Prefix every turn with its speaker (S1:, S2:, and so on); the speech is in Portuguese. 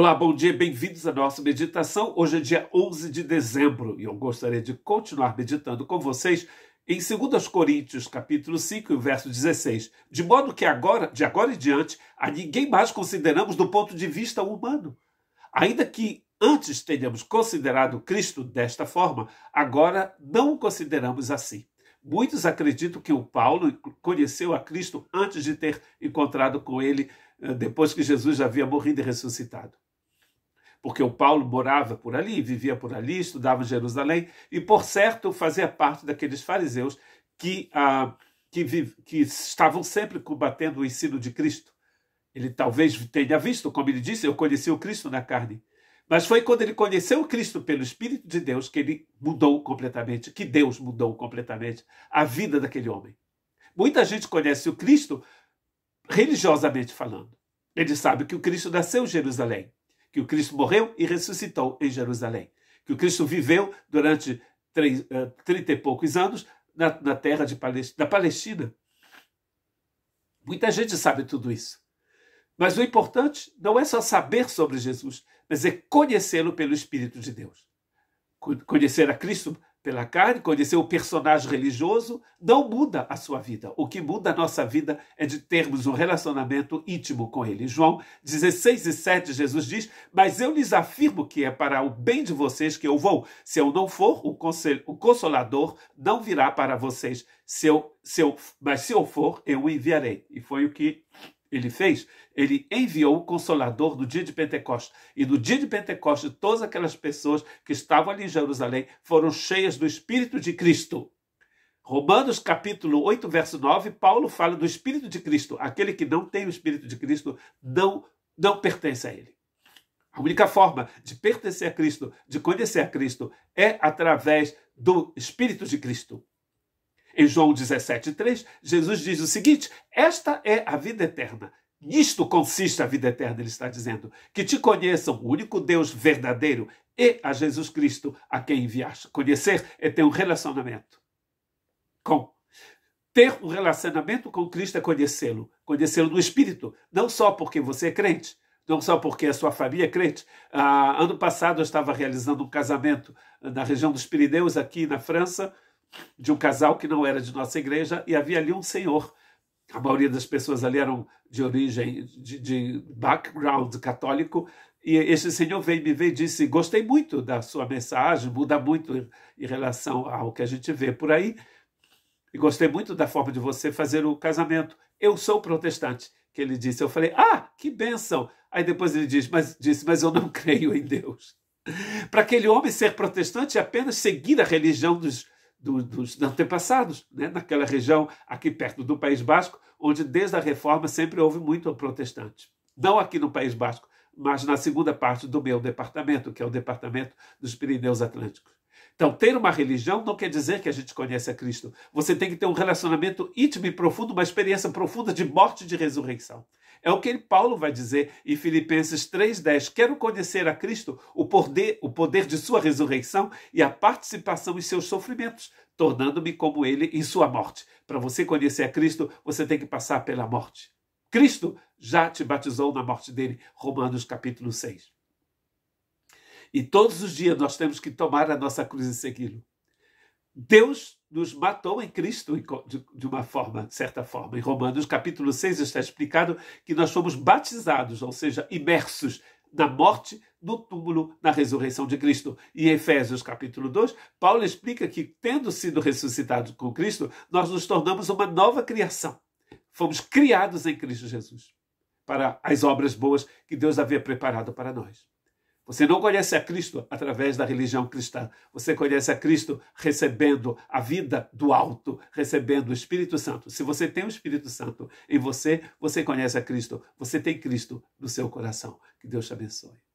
S1: Olá, bom dia, bem-vindos à nossa meditação. Hoje é dia 11 de dezembro e eu gostaria de continuar meditando com vocês em 2 Coríntios, capítulo 5, verso 16. De modo que agora, de agora em diante, a ninguém mais consideramos do ponto de vista humano. Ainda que antes tenhamos considerado Cristo desta forma, agora não o consideramos assim. Muitos acreditam que o Paulo conheceu a Cristo antes de ter encontrado com ele, eh, depois que Jesus já havia morrido e ressuscitado porque o Paulo morava por ali, vivia por ali, estudava em Jerusalém, e por certo fazia parte daqueles fariseus que, ah, que, que estavam sempre combatendo o ensino de Cristo. Ele talvez tenha visto, como ele disse, eu conheci o Cristo na carne. Mas foi quando ele conheceu o Cristo pelo Espírito de Deus que ele mudou completamente, que Deus mudou completamente a vida daquele homem. Muita gente conhece o Cristo religiosamente falando. Ele sabe que o Cristo nasceu em Jerusalém que o Cristo morreu e ressuscitou em Jerusalém, que o Cristo viveu durante eh, trinta e poucos anos na, na terra de Palestina, da Palestina. Muita gente sabe tudo isso. Mas o importante não é só saber sobre Jesus, mas é conhecê-lo pelo Espírito de Deus. Conhecer a Cristo pela carne, conhecer é o personagem religioso, não muda a sua vida. O que muda a nossa vida é de termos um relacionamento íntimo com Ele. João 16 e 7, Jesus diz: Mas eu lhes afirmo que é para o bem de vocês que eu vou. Se eu não for, o, o Consolador não virá para vocês. Se eu, se eu, mas se eu for, eu o enviarei. E foi o que ele fez? Ele enviou o Consolador no dia de Pentecostes. E no dia de Pentecostes, todas aquelas pessoas que estavam ali em Jerusalém foram cheias do Espírito de Cristo. Romanos capítulo 8, verso 9, Paulo fala do Espírito de Cristo. Aquele que não tem o Espírito de Cristo não, não pertence a ele. A única forma de pertencer a Cristo, de conhecer a Cristo, é através do Espírito de Cristo. Em João 17,3, Jesus diz o seguinte: Esta é a vida eterna. Nisto consiste a vida eterna, ele está dizendo: que te conheçam, o único Deus verdadeiro, e a Jesus Cristo, a quem enviaste. Conhecer é ter um relacionamento com. Ter um relacionamento com Cristo é conhecê-lo. Conhecê-lo no Espírito. Não só porque você é crente, não só porque a sua família é crente. Ah, ano passado eu estava realizando um casamento na região dos Pirineus, aqui na França de um casal que não era de nossa igreja e havia ali um senhor. A maioria das pessoas ali eram de origem, de, de background católico, e este senhor veio me ver e disse: Gostei muito da sua mensagem, muda muito em relação ao que a gente vê por aí, e gostei muito da forma de você fazer o casamento. Eu sou protestante, que ele disse. Eu falei: Ah, que bênção! Aí depois ele disse: Mas, disse, mas eu não creio em Deus. Para aquele homem ser protestante é apenas seguir a religião dos, do, dos antepassados, né? naquela região aqui perto do País Basco, onde desde a reforma sempre houve muito protestante. Não aqui no País Basco, mas na segunda parte do meu departamento, que é o Departamento dos Pirineus Atlânticos. Então, ter uma religião não quer dizer que a gente conhece a Cristo. Você tem que ter um relacionamento íntimo e profundo, uma experiência profunda de morte e de ressurreição. É o que Paulo vai dizer em Filipenses 3,10. Quero conhecer a Cristo, o poder, o poder de sua ressurreição e a participação em seus sofrimentos, tornando-me como ele em sua morte. Para você conhecer a Cristo, você tem que passar pela morte. Cristo já te batizou na morte dele. Romanos capítulo 6. E todos os dias nós temos que tomar a nossa cruz e segui-lo. Deus nos matou em Cristo de uma forma, de certa forma. Em Romanos capítulo 6 está explicado que nós fomos batizados, ou seja, imersos na morte, no túmulo, na ressurreição de Cristo. E em Efésios capítulo 2, Paulo explica que, tendo sido ressuscitados com Cristo, nós nos tornamos uma nova criação. Fomos criados em Cristo Jesus para as obras boas que Deus havia preparado para nós. Você não conhece a Cristo através da religião cristã. Você conhece a Cristo recebendo a vida do alto, recebendo o Espírito Santo. Se você tem o Espírito Santo em você, você conhece a Cristo. Você tem Cristo no seu coração. Que Deus te abençoe.